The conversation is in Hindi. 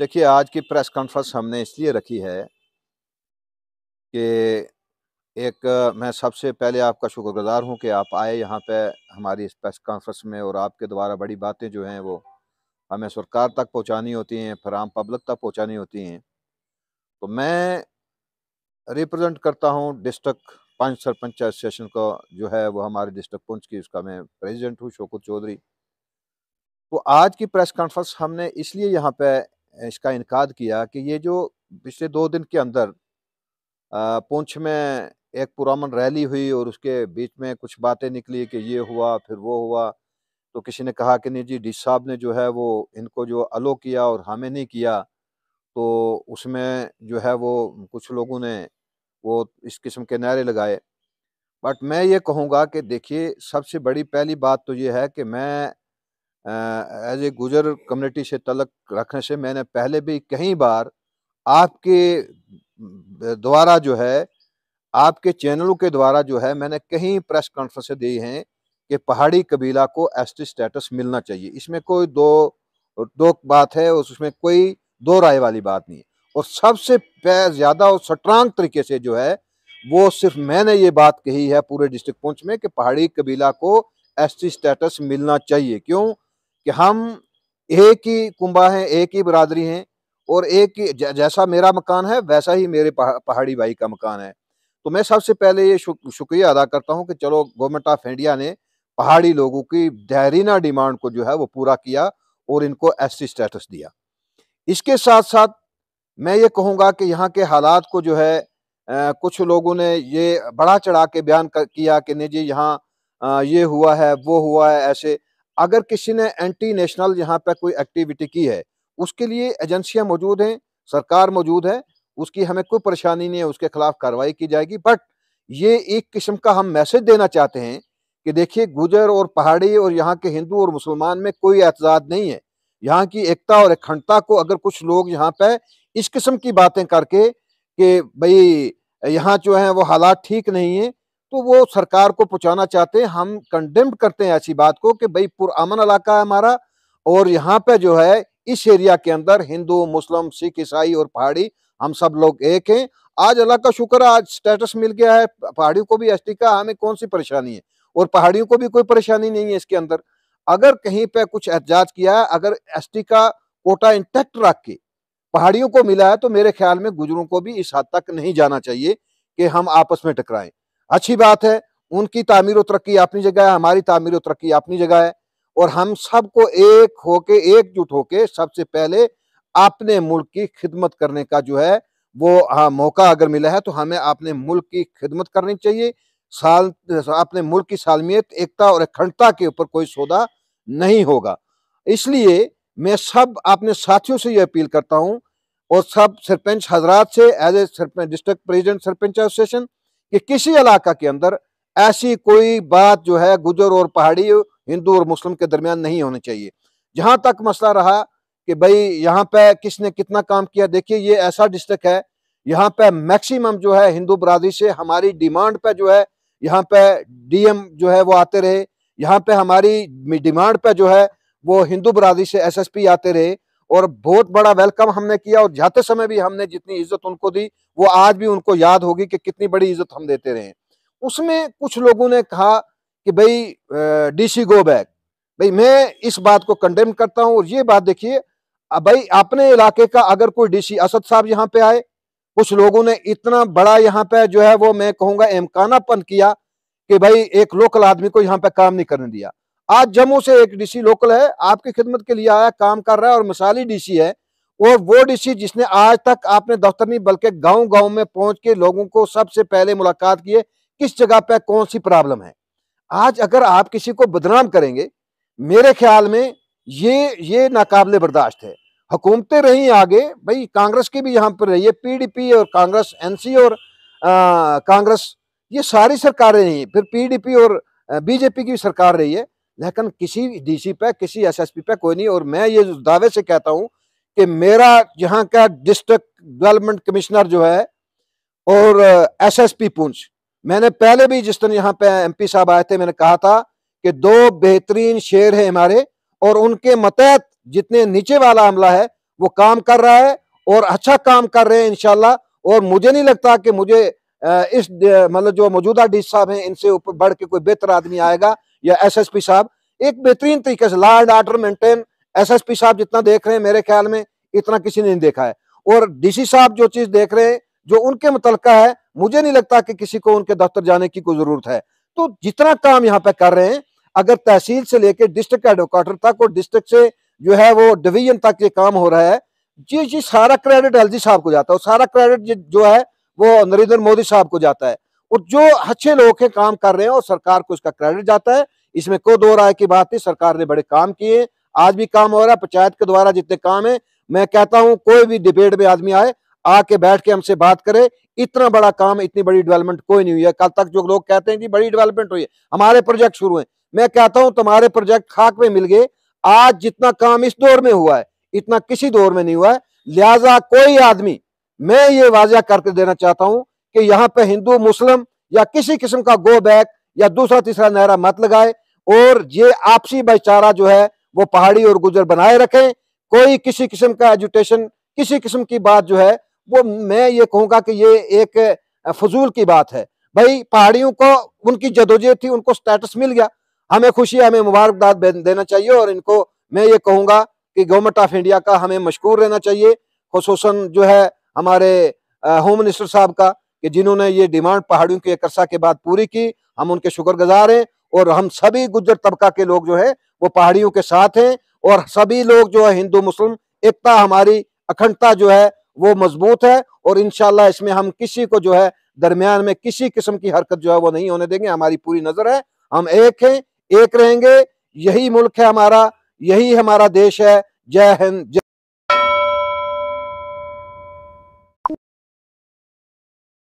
देखिए आज की प्रेस कॉन्फ्रेंस हमने इसलिए रखी है कि एक मैं सबसे पहले आपका शुक्रगुजार हूं कि आप आए यहाँ पे हमारी इस प्रेस कॉन्फ्रेंस में और आपके द्वारा बड़ी बातें जो हैं वो हमें सरकार तक पहुँचानी होती हैं फिर आम पब्लिक तक पहुँचानी होती हैं तो मैं रिप्रेजेंट करता हूँ डिस्ट्रिक्ट पंच सरपंच एसोसिएशन का जो है वो हमारे डिस्ट्रिक्ट पुंछ की उसका मैं प्रेजिडेंट हूँ शोकुर चौधरी तो आज की प्रेस कॉन्फ्रेंस हमने इसलिए यहाँ पर इसका इनका किया कि ये जो पिछले दो दिन के अंदर पुंछ में एक पुरामन रैली हुई और उसके बीच में कुछ बातें निकली कि ये हुआ फिर वो हुआ तो किसी ने कहा कि नहीं जी डी साहब ने जो है वो इनको जो अलो किया और हमें नहीं किया तो उसमें जो है वो कुछ लोगों ने वो इस किस्म के नारे लगाए बट मैं ये कहूँगा कि देखिए सबसे बड़ी पहली बात तो ये है कि मैं एज ए गुजर कम्युनिटी से तलक रखने से मैंने पहले भी कई बार आपके द्वारा जो है आपके चैनलों के द्वारा जो है मैंने कई प्रेस कॉन्फ्रेंसें दी हैं कि पहाड़ी कबीला को एस स्टेटस मिलना चाहिए इसमें कोई दो दो बात है उसमें कोई दो राय वाली बात नहीं है और सबसे ज़्यादा और स्ट्रांग तरीके से जो है वो सिर्फ मैंने ये बात कही है पूरे डिस्ट्रिक्ट पुंछ में कि पहाड़ी कबीला को एस स्टेटस मिलना चाहिए क्यों कि हम एक ही कुंबा हैं एक ही बरादरी हैं और एक ही जैसा मेरा मकान है वैसा ही मेरे पहाड़ी भाई का मकान है तो मैं सबसे पहले ये शुक, शुक्रिया अदा करता हूँ कि चलो गवर्नमेंट ऑफ इंडिया ने पहाड़ी लोगों की दहरीना डिमांड को जो है वो पूरा किया और इनको एस स्टेटस दिया इसके साथ साथ मैं ये कहूँगा कि यहाँ के हालात को जो है आ, कुछ लोगों ने ये बढ़ा चढ़ा के बयान कर, किया कि नहीं जी यहाँ ये हुआ है वो हुआ है ऐसे अगर किसी ने एंटी नेशनल यहाँ पर कोई एक्टिविटी की है उसके लिए एजेंसियाँ मौजूद हैं सरकार मौजूद है उसकी हमें कोई परेशानी नहीं है उसके खिलाफ कार्रवाई की जाएगी बट ये एक किस्म का हम मैसेज देना चाहते हैं कि देखिए गुजर और पहाड़ी और यहाँ के हिंदू और मुसलमान में कोई एतजाद नहीं है यहाँ की एकता और अखंडता को अगर कुछ लोग यहाँ पे इस किस्म की बातें करके कि भाई यहाँ जो है वो हालात ठीक नहीं है तो वो सरकार को पहुंचाना चाहते हैं हम कंडेम्ड करते हैं ऐसी बात को कि भाई पुरान इलाका है हमारा और यहाँ पे जो है इस एरिया के अंदर हिंदू मुस्लिम सिख ईसाई और पहाड़ी हम सब लोग एक हैं आज अल्लाह का शुक्र है आज स्टेटस मिल गया है पहाड़ियों को भी एस का हमें कौन सी परेशानी है और पहाड़ियों को भी कोई परेशानी नहीं है इसके अंदर अगर कहीं पे कुछ एहतजाज किया है अगर एस का कोटा इंटेक्ट रख के पहाड़ियों को मिला है तो मेरे ख्याल में गुजरों को भी इस हद तक नहीं जाना चाहिए कि हम आपस में टकराएं अच्छी बात है उनकी तामीर और तरक्की अपनी जगह है हमारी तामीर और तरक्की अपनी जगह है और हम सबको एक होके एकजुट होके सबसे पहले अपने मुल्क की खिदमत करने का जो है वो हाँ मौका अगर मिला है तो हमें अपने मुल्क की खिदमत करनी चाहिए साल अपने मुल्क की सालमियत एकता और अखंडता के ऊपर कोई सौदा नहीं होगा इसलिए मैं सब अपने साथियों से ये अपील करता हूँ और सब सरपंच हजरात से as a sarpanch district president sarpanch association कि किसी इलाका के अंदर ऐसी कोई बात जो है गुजर और पहाड़ी हिंदू और मुस्लिम के दरमियान नहीं होनी चाहिए जहां तक मसला रहा कि भाई यहाँ पे किसने कितना काम किया देखिए ये ऐसा डिस्ट्रिक्ट है यहाँ पे मैक्सिमम जो है हिंदू बरादरी से हमारी डिमांड पे जो है यहाँ पे डीएम जो है वो आते रहे यहाँ पे हमारी डिमांड पे जो है वो हिंदू बरादरी से एसएसपी आते रहे और बहुत बड़ा वेलकम हमने किया और जाते समय भी हमने जितनी इज्जत उनको दी वो आज भी उनको याद होगी कि कितनी बड़ी इज्जत हम देते रहे उसमें कुछ लोगों ने कहा कि भाई डीसी गो बैक भाई मैं इस बात को कंडेम करता हूं और ये बात देखिए भाई अपने इलाके का अगर कोई डीसी असद साहब यहाँ पे आए कुछ लोगों ने इतना बड़ा यहाँ पे जो है वो मैं कहूंगा एमकानापन किया कि भाई एक लोकल आदमी को यहाँ पे काम नहीं करने दिया आज जम्मू से एक डीसी लोकल है आपकी खिदमत के लिए आया काम कर रहा है और मिसाली डीसी है और वो डीसी जिसने आज तक आपने दफ्तर नहीं बल्कि गांव गांव में पहुंच के लोगों को सबसे पहले मुलाकात की है किस जगह पर कौन सी प्रॉब्लम है आज अगर आप किसी को बदनाम करेंगे मेरे ख्याल में ये ये नाकाबले बर्दाश्त है हुकूमतें रही आगे भाई कांग्रेस की भी यहाँ पर रही है पीडीपी और कांग्रेस सी और कांग्रेस ये सारी सरकारें रही है फिर पी और बीजेपी की भी सरकार रही है लेकिन किसी डीसी पे किसी एसएसपी पे कोई नहीं और मैं ये दावे से कहता हूँ कि मेरा यहाँ का डिस्ट्रिक्ट डेवलपमेंट कमिश्नर जो है और एसएसपी uh, पूंछ मैंने पहले भी जिस दिन यहाँ पे एमपी साहब आए थे मैंने कहा था कि दो बेहतरीन शेर है हमारे और उनके मतहत जितने नीचे वाला हमला है वो काम कर रहा है और अच्छा काम कर रहे हैं इनशाला और मुझे नहीं लगता कि मुझे uh, इस uh, मतलब जो मौजूदा डी साहब हैं इनसे ऊपर बढ़ के कोई बेहतर आदमी आएगा या एसएसपी साहब एक बेहतरीन तरीके से law and order maintain SSP साहब जितना देख रहे हैं मेरे ख्याल में इतना किसी ने नहीं देखा है और डीसी साहब जो चीज देख रहे हैं जो उनके मुतलका है मुझे नहीं लगता कि किसी को उनके दफ्तर जाने की कोई जरूरत है तो जितना काम यहाँ पे कर रहे हैं अगर तहसील से लेकर डिस्ट्रिक्ट हेडक्वार्टर तक और डिस्ट्रिक्ट से जो है वो डिवीजन तक ये काम हो रहा है जी जी सारा क्रेडिट एलजी साहब को जाता है और सारा क्रेडिट जो है वो नरेंद्र मोदी साहब को जाता है और जो अच्छे लोग हैं काम कर रहे हैं और सरकार को इसका क्रेडिट जाता है इसमें कोई दो राय की बात नहीं सरकार ने बड़े काम किए आज भी काम हो रहा है पंचायत के द्वारा जितने काम है मैं कहता हूँ कोई भी डिबेट में आदमी आए आके बैठ के हमसे बात करे इतना बड़ा काम इतनी बड़ी डेवलपमेंट कोई नहीं हुई है कल तक जो लोग कहते हैं कि बड़ी डेवलपमेंट हुई है हमारे प्रोजेक्ट शुरू है मैं कहता हूँ तुम्हारे प्रोजेक्ट खाक में मिल गए आज जितना काम इस दौर में हुआ है इतना किसी दौर में नहीं हुआ है लिहाजा कोई आदमी मैं ये वाजिया करके देना चाहता हूं कि यहाँ पे हिंदू मुस्लिम या किसी किस्म का गो बैक या दूसरा तीसरा नहरा मत लगाए और ये आपसी भाईचारा जो है वो पहाड़ी और गुजर बनाए रखें कोई किसी किस्म का एजुटेशन किसी किस्म की बात जो है वो मैं ये कहूँगा कि ये एक फजूल की बात है भाई पहाड़ियों को उनकी जदोजहद थी उनको स्टेटस मिल गया हमें खुशी हमें मुबारकबाद देना चाहिए और इनको मैं ये कहूँगा कि गवर्नमेंट ऑफ इंडिया का हमें मशहूर रहना चाहिए खसूस जो है हमारे होम मिनिस्टर साहब का कि जिन्होंने ये डिमांड पहाड़ियों की एकरसा के बाद पूरी की हम उनके शुक्रगुजार हैं और हम सभी गुज्जर तबका के लोग जो है वो पहाड़ियों के साथ हैं और सभी लोग जो है हिंदू मुस्लिम एकता हमारी अखंडता जो है वो मजबूत है और इनशाला इसमें हम किसी को जो है दरमियान में किसी किस्म की हरकत जो है वो नहीं होने देंगे हमारी पूरी नजर है हम एक हैं एक रहेंगे यही मुल्क है हमारा यही हमारा देश है जय हिंद जय